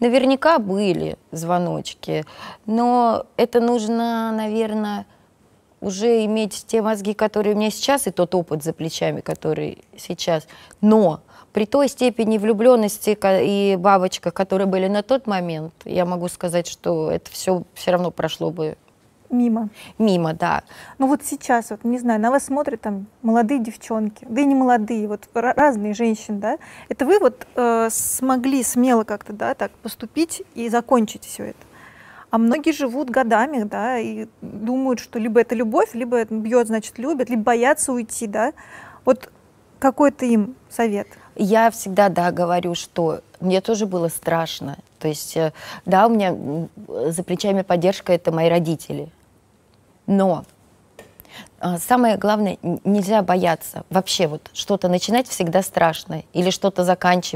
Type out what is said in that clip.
Наверняка были звоночки, но это нужно, наверное, уже иметь те мозги, которые у меня сейчас, и тот опыт за плечами, который сейчас. Но при той степени влюбленности и бабочка, которые были на тот момент, я могу сказать, что это все все равно прошло бы Мимо. Мимо, да. Ну вот сейчас, вот не знаю, на вас смотрят там молодые девчонки, да и не молодые, вот разные женщины, да. Это вы вот э, смогли смело как-то, да, так поступить и закончить все это. А многие живут годами, да, и думают, что либо это любовь, либо это бьет, значит, любят, либо боятся уйти, да. Вот какой-то им совет – я всегда, да, говорю, что мне тоже было страшно. То есть, э, да, у меня за плечами поддержка — это мои родители. Но а, самое главное, нельзя бояться. Вообще вот что-то начинать всегда страшно или что-то заканчивать.